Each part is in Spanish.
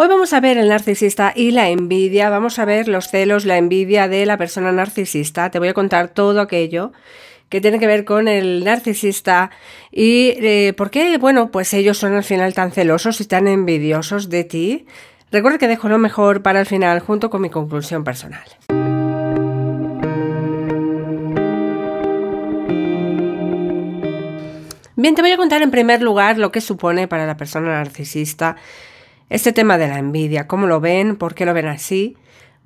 Hoy vamos a ver el narcisista y la envidia, vamos a ver los celos, la envidia de la persona narcisista. Te voy a contar todo aquello que tiene que ver con el narcisista y eh, por qué, bueno, pues ellos son al final tan celosos y tan envidiosos de ti. Recuerda que dejo lo mejor para el final junto con mi conclusión personal. Bien, te voy a contar en primer lugar lo que supone para la persona narcisista este tema de la envidia, ¿cómo lo ven? ¿Por qué lo ven así?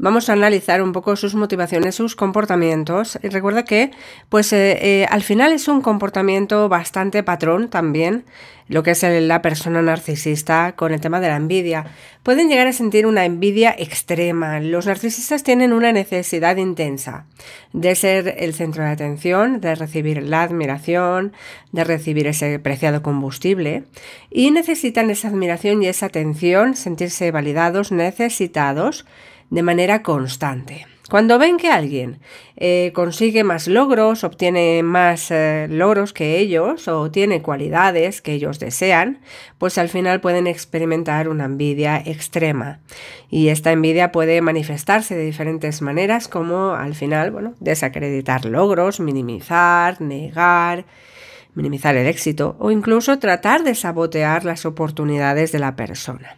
vamos a analizar un poco sus motivaciones, sus comportamientos. Y recuerda que, pues eh, eh, al final es un comportamiento bastante patrón también, lo que es la persona narcisista con el tema de la envidia. Pueden llegar a sentir una envidia extrema. Los narcisistas tienen una necesidad intensa de ser el centro de atención, de recibir la admiración, de recibir ese preciado combustible. Y necesitan esa admiración y esa atención, sentirse validados, necesitados de manera constante. Cuando ven que alguien eh, consigue más logros, obtiene más eh, logros que ellos o tiene cualidades que ellos desean, pues al final pueden experimentar una envidia extrema. Y esta envidia puede manifestarse de diferentes maneras como al final, bueno, desacreditar logros, minimizar, negar, minimizar el éxito o incluso tratar de sabotear las oportunidades de la persona.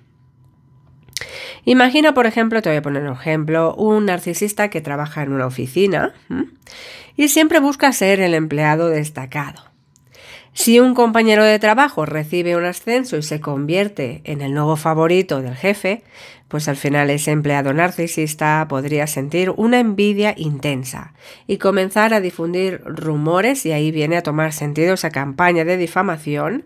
Imagina, por ejemplo, te voy a poner un ejemplo, un narcisista que trabaja en una oficina y siempre busca ser el empleado destacado. Si un compañero de trabajo recibe un ascenso y se convierte en el nuevo favorito del jefe, pues al final ese empleado narcisista podría sentir una envidia intensa y comenzar a difundir rumores y ahí viene a tomar sentido esa campaña de difamación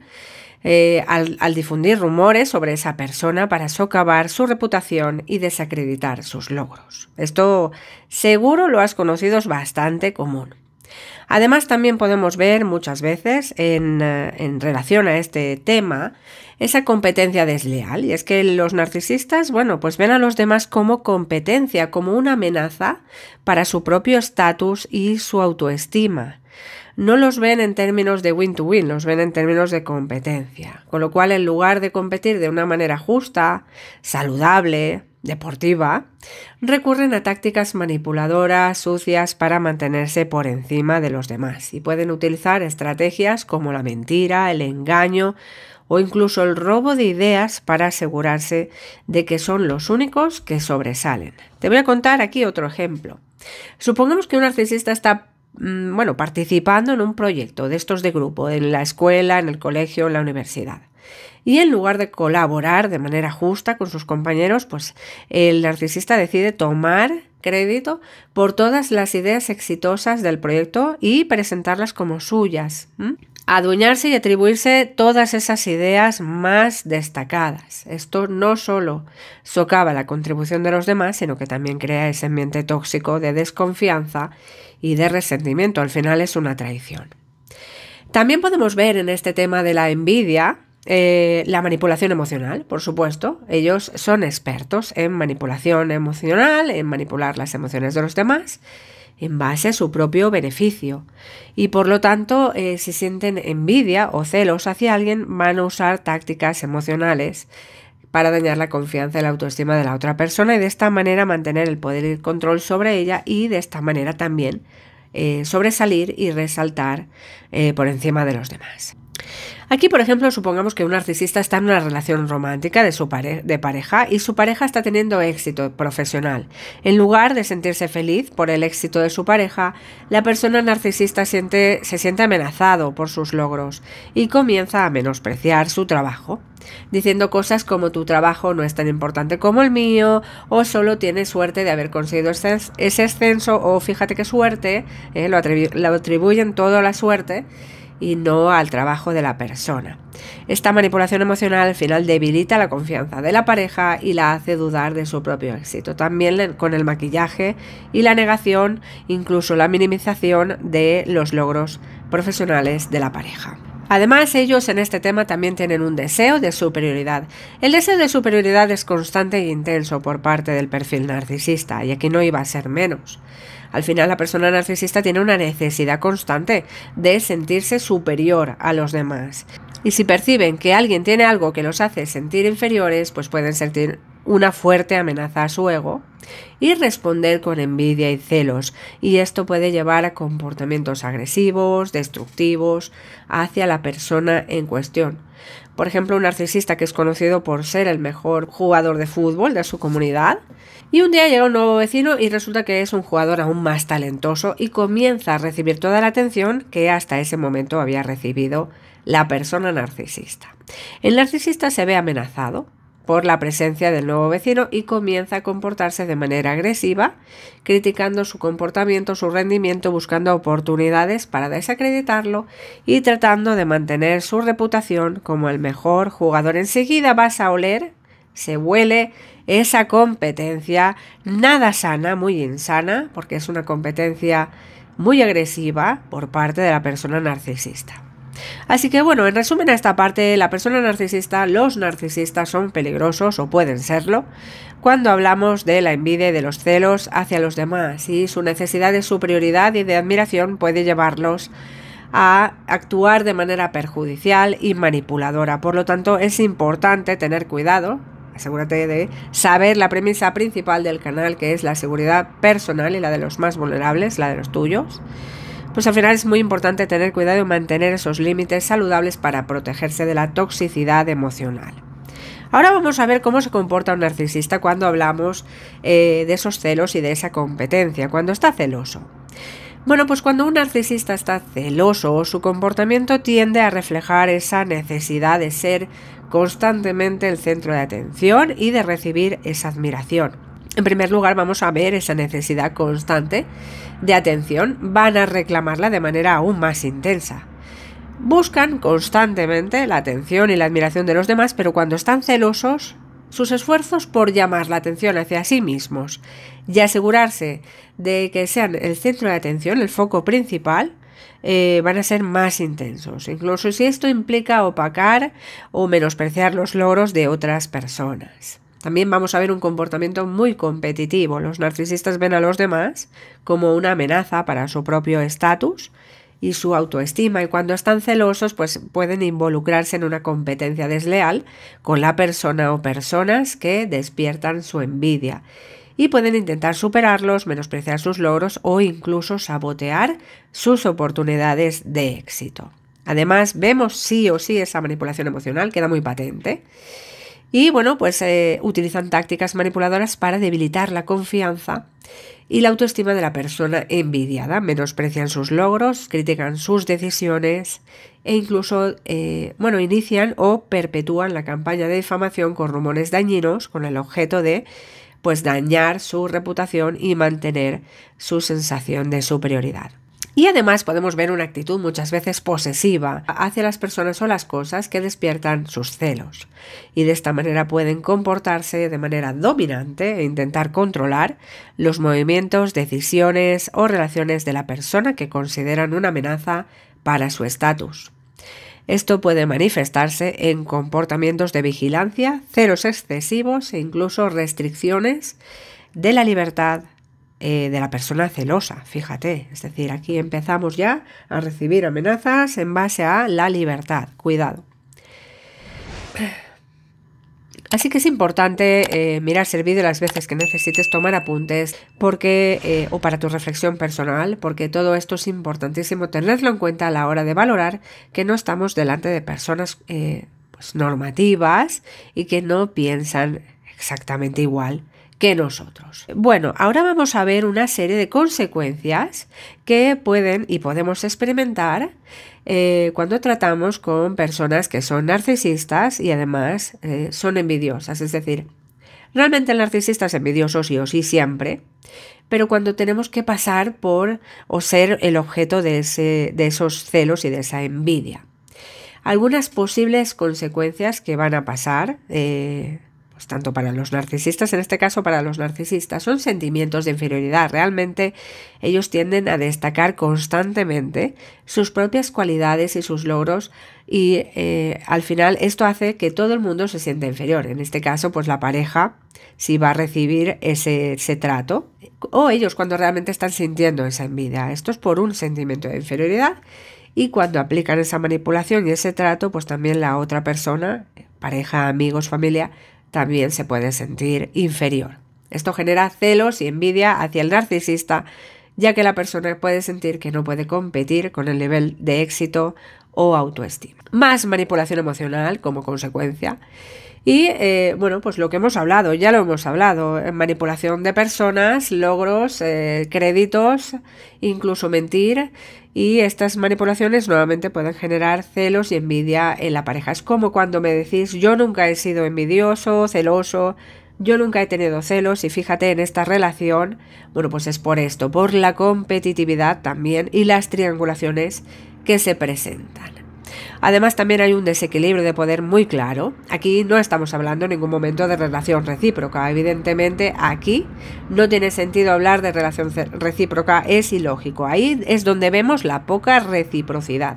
eh, al, difundir rumores sobre esa persona para socavar su reputación y desacreditar sus logros. Esto seguro lo has conocido, es bastante común. Además, también podemos ver muchas veces en, eh, en, relación a este tema esa competencia desleal. Y es que los narcisistas, bueno, pues ven a los demás como competencia, como una amenaza para su propio estatus y su autoestima no los ven en términos de win-to-win, los ven en términos de competencia. Con lo cual, en lugar de competir de una manera justa, saludable, deportiva, recurren a tácticas manipuladoras, sucias, para mantenerse por encima de los demás y pueden utilizar estrategias como la mentira, el engaño o incluso el robo de ideas para asegurarse de que son los únicos que sobresalen. Te voy a contar aquí otro ejemplo. Supongamos que un narcisista está Mm, bueno, participando en un proyecto de estos de grupo, en la escuela, en el colegio, en la universidad. Y en lugar de colaborar de manera justa con sus compañeros, pues el narcisista decide tomar crédito por todas las ideas exitosas del proyecto y presentarlas como suyas adueñarse y atribuirse todas esas ideas más destacadas. Esto no solo socava la contribución de los demás, sino que también crea ese ambiente tóxico de desconfianza y de resentimiento. Al final es una traición. También podemos ver en este tema de la envidia eh, la manipulación emocional, por supuesto. Ellos son expertos en manipulación emocional, en manipular las emociones de los demás en base a su propio beneficio y por lo tanto eh, si sienten envidia o celos hacia alguien van a usar tácticas emocionales para dañar la confianza y la autoestima de la otra persona y de esta manera mantener el poder y el control sobre ella y de esta manera también eh, sobresalir y resaltar eh, por encima de los demás. Aquí, por ejemplo, supongamos que un narcisista está en una relación romántica de, su pareja y su pareja está teniendo éxito profesional. En lugar de sentirse feliz por el éxito de su pareja, la persona narcisista se siente amenazado por sus logros y comienza a menospreciar su trabajo, diciendo cosas como tu trabajo no es tan importante como el mío o solo tienes suerte de haber conseguido ese, ascenso" o fíjate qué suerte, eh, lo, lo atribuyen todo a la suerte y no al trabajo de la persona. Esta manipulación emocional al final debilita la confianza de la pareja y la hace dudar de su propio éxito. También con el maquillaje y la negación, incluso la minimización de los logros profesionales de la pareja. Además, ellos en este tema también tienen un deseo de superioridad. El deseo de superioridad es constante e intenso por parte del perfil narcisista, y aquí no iba a ser menos. Al final la persona narcisista tiene una necesidad constante de sentirse superior a los demás. Y si perciben que alguien tiene algo que los hace sentir inferiores, pues pueden sentir una fuerte amenaza a su ego y responder con envidia y celos. Y esto puede llevar a comportamientos agresivos, destructivos, hacia la persona en cuestión. Por ejemplo, un narcisista que es conocido por ser el mejor jugador de fútbol de su comunidad. Y un día llega un nuevo vecino y resulta que es un jugador aún más talentoso y comienza a recibir toda la atención que hasta ese momento había recibido la persona narcisista. El narcisista se ve amenazado por la presencia del nuevo vecino y comienza a comportarse de manera agresiva, criticando su comportamiento, su rendimiento, buscando oportunidades para desacreditarlo y tratando de mantener su reputación como el mejor jugador. Enseguida vas a oler, se huele esa competencia nada sana, muy insana, porque es una competencia muy agresiva por parte de la persona narcisista. Así que bueno, en resumen a esta parte, la persona narcisista, los narcisistas son peligrosos o pueden serlo cuando hablamos de la envidia y de los celos hacia los demás y su necesidad de superioridad y de admiración puede llevarlos a actuar de manera perjudicial y manipuladora. Por lo tanto, es importante tener cuidado. Asegúrate de saber la premisa principal del canal, que es la seguridad personal y la de los más vulnerables, la de los tuyos pues al final es muy importante tener cuidado y mantener esos límites saludables para protegerse de la toxicidad emocional. Ahora vamos a ver cómo se comporta un narcisista cuando hablamos eh, de esos celos y de esa competencia, cuando está celoso. Bueno, pues cuando un narcisista está celoso, su comportamiento tiende a reflejar esa necesidad de ser constantemente el centro de atención y de recibir esa admiración. En primer lugar, vamos a ver esa necesidad constante de atención. Van a reclamarla de manera aún más intensa. Buscan constantemente la atención y la admiración de los demás, pero cuando están celosos, sus esfuerzos por llamar la atención hacia sí mismos y asegurarse de que sean el centro de atención, el foco principal, eh, van a ser más intensos, incluso si esto implica opacar o menospreciar los logros de otras personas. También vamos a ver un comportamiento muy competitivo. Los narcisistas ven a los demás como una amenaza para su propio estatus y su autoestima y cuando están celosos pues pueden involucrarse en una competencia desleal con la persona o personas que despiertan su envidia y pueden intentar superarlos, menospreciar sus logros o incluso sabotear sus oportunidades de éxito. Además, vemos sí o sí esa manipulación emocional, queda muy patente. Y bueno, pues eh, utilizan tácticas manipuladoras para debilitar la confianza y la autoestima de la persona envidiada. Menosprecian sus logros, critican sus decisiones e incluso, eh, bueno, inician o perpetúan la campaña de difamación con rumores dañinos con el objeto de, pues, dañar su reputación y mantener su sensación de superioridad. Y además podemos ver una actitud muchas veces posesiva hacia las personas o las cosas que despiertan sus celos. Y de esta manera pueden comportarse de manera dominante e intentar controlar los movimientos, decisiones o relaciones de la persona que consideran una amenaza para su estatus. Esto puede manifestarse en comportamientos de vigilancia, celos excesivos e incluso restricciones de la libertad eh, de la persona celosa, fíjate. Es decir, aquí empezamos ya a recibir amenazas en base a la libertad. Cuidado. Así que es importante eh, mirar el vídeo las veces que necesites, tomar apuntes porque eh, o para tu reflexión personal, porque todo esto es importantísimo tenerlo en cuenta a la hora de valorar que no estamos delante de personas pues, normativas y que no piensan exactamente igual que nosotros. Bueno, ahora vamos a ver una serie de consecuencias que pueden y podemos experimentar eh, cuando tratamos con personas que son narcisistas y además eh, son envidiosas. Es decir, realmente el narcisista es envidioso sí o sí siempre, pero cuando tenemos que pasar por o ser el objeto de, esos celos y de esa envidia algunas posibles consecuencias que van a pasar eh, pues, tanto para los narcisistas, en este caso para los narcisistas, son sentimientos de inferioridad. Realmente ellos tienden a destacar constantemente sus propias cualidades y sus logros y eh, al final esto hace que todo el mundo se sienta inferior. En este caso, pues la pareja si va a recibir ese, ese trato o ellos cuando realmente están sintiendo esa envidia. Esto es por un sentimiento de inferioridad y cuando aplican esa manipulación y ese trato, pues también la otra persona, pareja, amigos, familia, también se puede sentir inferior. Esto genera celos y envidia hacia el narcisista, ya que la persona puede sentir que no puede competir con el nivel de éxito o autoestima. Más manipulación emocional como consecuencia. Y eh, bueno, pues lo que hemos hablado, ya lo hemos hablado, manipulación de personas, logros, eh, créditos, incluso mentir. Y estas manipulaciones nuevamente pueden generar celos y envidia en la pareja. Es como cuando me decís, yo nunca he sido envidioso, celoso, yo nunca he tenido celos y fíjate en esta relación, bueno, pues es por esto, por la competitividad también y las triangulaciones que se presentan. Además, también hay un desequilibrio de poder muy claro. Aquí no estamos hablando en ningún momento de relación recíproca. Evidentemente, aquí no tiene sentido hablar de relación recíproca, es ilógico. Ahí es donde vemos la poca reciprocidad.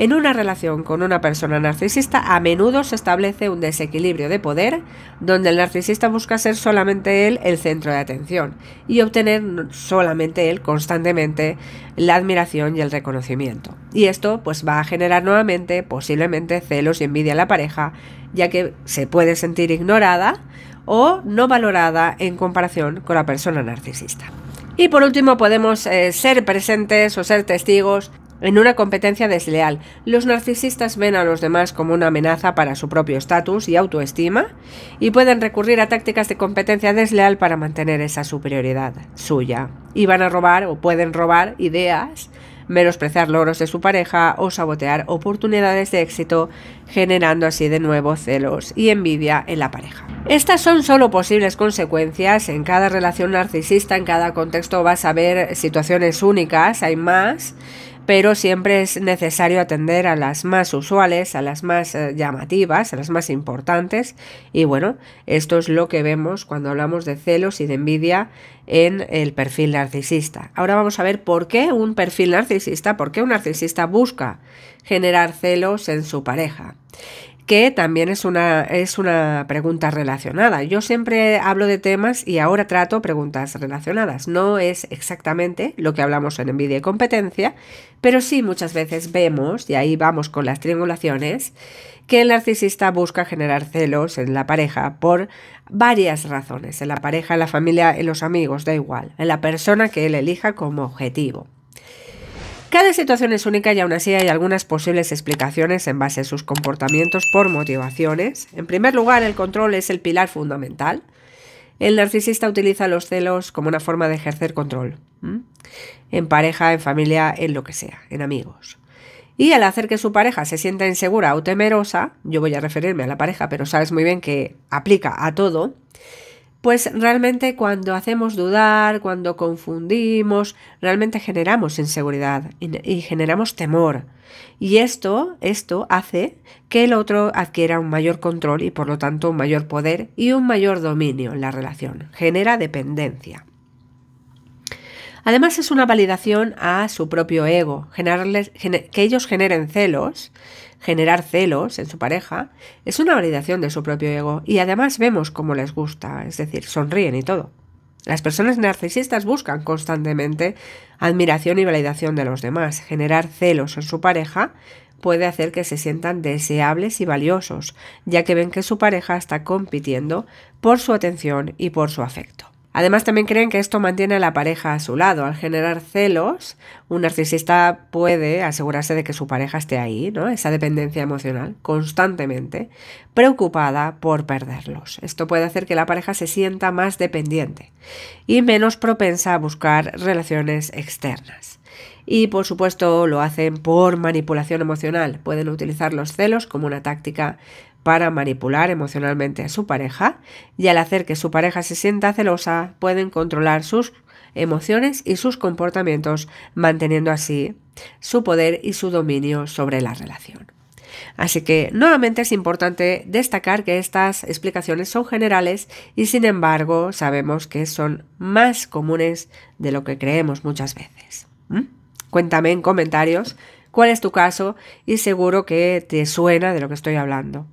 En una relación con una persona narcisista a menudo se establece un desequilibrio de poder donde el narcisista busca ser solamente él el centro de atención y obtener solamente él constantemente la admiración y el reconocimiento. Y esto pues va a generar nuevamente posiblemente celos y envidia en la pareja ya que se puede sentir ignorada o no valorada en comparación con la persona narcisista. Y por último podemos eh, ser presentes o ser testigos en una competencia desleal, los narcisistas ven a los demás como una amenaza para su propio estatus y autoestima y pueden recurrir a tácticas de competencia desleal para mantener esa superioridad suya. Y van a robar o pueden robar ideas, menospreciar logros de su pareja o sabotear oportunidades de éxito, generando así de nuevo celos y envidia en la pareja. Estas son solo posibles consecuencias. En cada relación narcisista, en cada contexto vas a ver situaciones únicas, hay más pero siempre es necesario atender a las más usuales, a las más eh, llamativas, a las más importantes. Y bueno, esto es lo que vemos cuando hablamos de celos y de envidia en el perfil narcisista. Ahora vamos a ver por qué un perfil narcisista, por qué un narcisista busca generar celos en su pareja que también es una, es una pregunta relacionada. Yo siempre hablo de temas y ahora trato preguntas relacionadas. No es exactamente lo que hablamos en envidia y competencia, pero sí muchas veces vemos, y ahí vamos con las triangulaciones, que el narcisista busca generar celos en la pareja por varias razones, en la pareja, en la familia, en los amigos, da igual, en la persona que él elija como objetivo. Cada situación es única y aún así hay algunas posibles explicaciones en base a sus comportamientos por motivaciones. En primer lugar, el control es el pilar fundamental. El narcisista utiliza los celos como una forma de ejercer control, en pareja, en familia, en lo que sea, en amigos. Y al hacer que su pareja se sienta insegura o temerosa, yo voy a referirme a la pareja, pero sabes muy bien que aplica a todo, pues realmente cuando hacemos dudar, cuando confundimos, realmente generamos inseguridad y generamos temor. Y esto, esto hace que el otro adquiera un mayor control y por lo tanto un mayor poder y un mayor dominio en la relación. Genera dependencia. Además es una validación a su propio ego, que ellos generen celos generar celos en su pareja es una validación de su propio ego y además vemos cómo les gusta, es decir, sonríen y todo. Las personas narcisistas buscan constantemente admiración y validación de los demás. Generar celos en su pareja puede hacer que se sientan deseables y valiosos, ya que ven que su pareja está compitiendo por su atención y por su afecto. Además, también creen que esto mantiene a la pareja a su lado. Al generar celos, un narcisista puede asegurarse de que su pareja esté ahí, ¿no? Esa dependencia emocional, constantemente, preocupada por perderlos. Esto puede hacer que la pareja se sienta más dependiente y menos propensa a buscar relaciones externas. Y por supuesto lo hacen por manipulación emocional. Pueden utilizar los celos como una táctica para manipular emocionalmente a su pareja y al hacer que su pareja se sienta celosa pueden controlar sus emociones y sus comportamientos, manteniendo así su poder y su dominio sobre la relación. Así que nuevamente es importante destacar que estas explicaciones son generales y sin embargo sabemos que son más comunes de lo que creemos muchas veces. ¿Mm? Cuéntame en comentarios cuál es tu caso y seguro que te suena de lo que estoy hablando.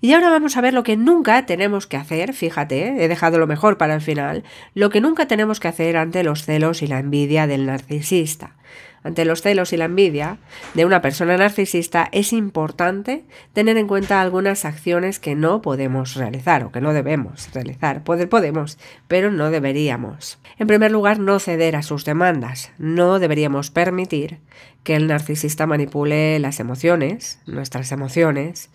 Y ahora vamos a ver lo que nunca tenemos que hacer, fíjate, he dejado lo mejor para el final, lo que nunca tenemos que hacer ante los celos y la envidia del narcisista. Ante los celos y la envidia de una persona narcisista es importante tener en cuenta algunas acciones que no podemos realizar o que no debemos realizar. podemos, pero no deberíamos. En primer lugar, no ceder a sus demandas. No deberíamos permitir que el narcisista manipule las emociones, nuestras emociones,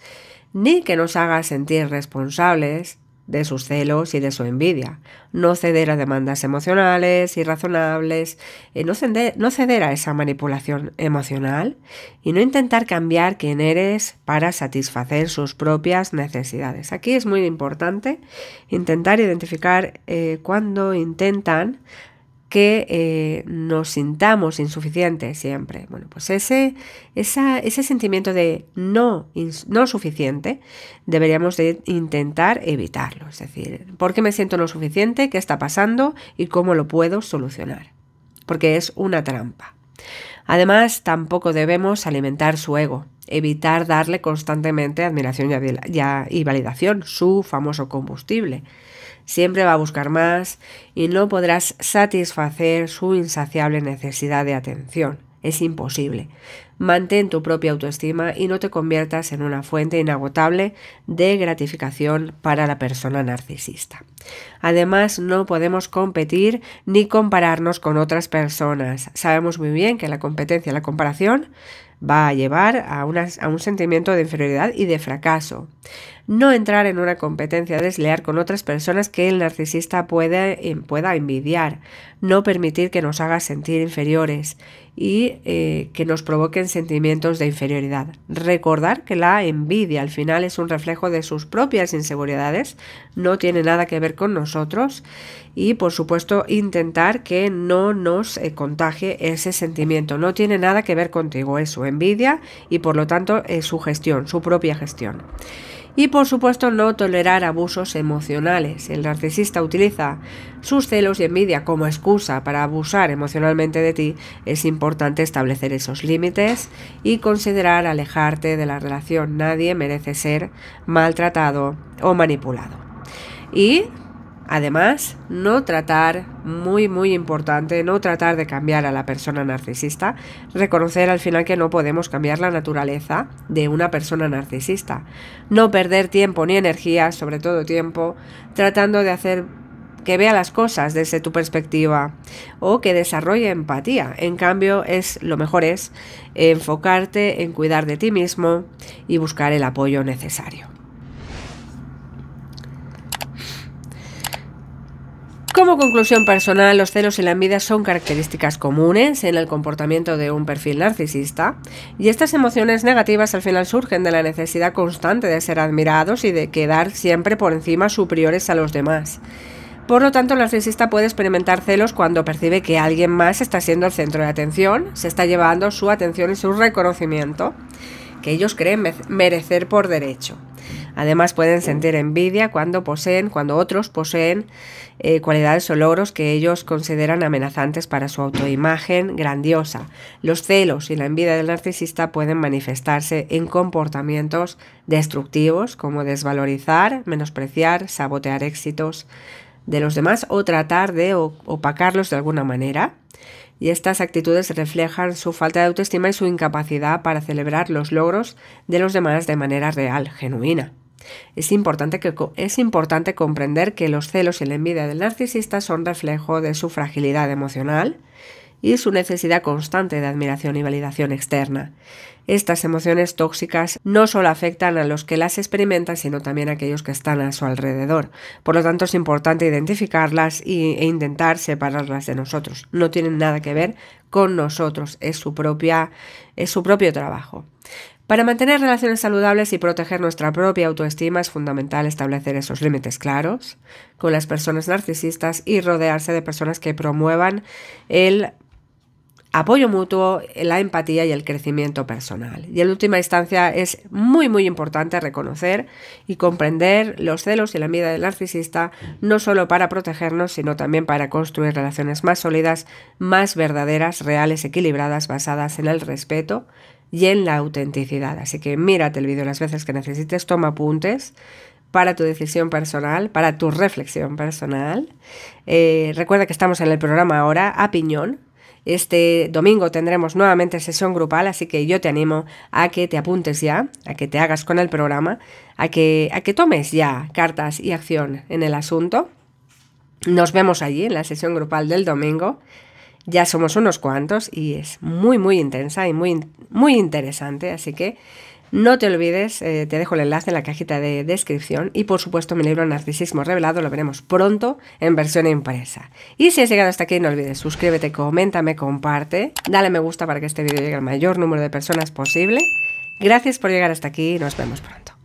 ni que nos haga sentir responsables de sus celos y de su envidia, no ceder a demandas emocionales, y razonables eh, no, ceder, no ceder a esa manipulación emocional y no intentar cambiar quién eres para satisfacer sus propias necesidades. Aquí es muy importante intentar identificar eh, cuando intentan que eh, nos sintamos insuficientes siempre. Bueno, pues ese, ese sentimiento de no, no suficiente deberíamos intentar evitarlo. Es decir, ¿por qué me siento no suficiente? ¿Qué está pasando? ¿Y cómo lo puedo solucionar? Porque es una trampa. Además, tampoco debemos alimentar su ego evitar darle constantemente admiración y validación, su famoso combustible. Siempre va a buscar más y no podrás satisfacer su insaciable necesidad de atención. Es imposible. Mantén tu propia autoestima y no te conviertas en una fuente inagotable de gratificación para la persona narcisista. Además, no podemos competir ni compararnos con otras personas. Sabemos muy bien que la competencia y la comparación va a llevar a, un sentimiento de inferioridad y de fracaso no entrar en una competencia desleal con otras personas que el narcisista puede, eh, pueda envidiar, no permitir que nos haga sentir inferiores y eh, que nos provoquen sentimientos de inferioridad. Recordar que la envidia al final es un reflejo de sus propias inseguridades, no tiene nada que ver con nosotros y por supuesto intentar que no nos eh, contagie ese sentimiento, no tiene nada que ver contigo, es su envidia y por lo tanto es su gestión, su propia gestión y por supuesto no tolerar abusos emocionales. El narcisista utiliza sus celos y envidia como excusa para abusar emocionalmente de ti. Es importante establecer esos límites y considerar alejarte de la relación. Nadie merece ser maltratado o manipulado. Y Además, no tratar, muy muy importante, no tratar de cambiar a la persona narcisista, reconocer al final que no podemos cambiar la naturaleza de una persona narcisista, no perder tiempo ni energía, sobre todo tiempo, tratando de hacer que vea las cosas desde tu perspectiva o que desarrolle empatía. En cambio, es lo mejor es enfocarte en cuidar de ti mismo y buscar el apoyo necesario. Como conclusión personal, los celos y la envidia son características comunes en el comportamiento de un perfil narcisista y estas emociones negativas al final surgen de la necesidad constante de ser admirados y de quedar siempre por encima superiores a los demás. Por lo tanto, el narcisista puede experimentar celos cuando percibe que alguien más está siendo el centro de atención, se está llevando su atención y su reconocimiento que ellos creen merecer por derecho. Además pueden sentir envidia cuando poseen, cuando otros poseen eh, cualidades o logros que ellos consideran amenazantes para su autoimagen grandiosa. Los celos y la envidia del narcisista pueden manifestarse en comportamientos destructivos como desvalorizar, menospreciar, sabotear éxitos de los demás o tratar de opacarlos de alguna manera y estas actitudes reflejan su falta de autoestima y su incapacidad para celebrar los logros de los demás de manera real, genuina. Es importante, que, es importante comprender que los celos y la envidia del narcisista son reflejo de su fragilidad emocional y su necesidad constante de admiración y validación externa. Estas emociones tóxicas no solo afectan a los que las experimentan, sino también a aquellos que están a su alrededor. Por lo tanto, es importante identificarlas e intentar separarlas de nosotros. No tienen nada que ver con nosotros, es su, propia, es su propio trabajo. Para mantener relaciones saludables y proteger nuestra propia autoestima es fundamental establecer esos límites claros con las personas narcisistas y rodearse de personas que promuevan el apoyo mutuo, la empatía y el crecimiento personal. Y en última instancia es muy muy importante reconocer y comprender los celos y la vida del narcisista, no solo para protegernos, sino también para construir relaciones más sólidas, más verdaderas, reales, equilibradas, basadas en el respeto y en la autenticidad. Así que mírate el vídeo las veces que necesites, toma apuntes, para tu decisión personal, para tu reflexión personal. Eh, recuerda que estamos en el programa ahora a piñón, este domingo tendremos nuevamente sesión grupal, así que yo te animo a que te apuntes ya, a que te hagas con el programa, a que, a que tomes ya cartas y acción en el asunto. Nos vemos allí en la sesión grupal del domingo. Ya somos unos cuantos y es muy, muy intensa y muy, muy interesante, así que no te olvides, eh, te dejo el enlace en la cajita de descripción y por supuesto mi libro Narcisismo Revelado lo veremos pronto en versión impresa. Y si has llegado hasta aquí no olvides suscríbete, coméntame, comparte, dale me gusta para que este vídeo llegue al mayor número de personas posible. Gracias por llegar hasta aquí y nos vemos pronto.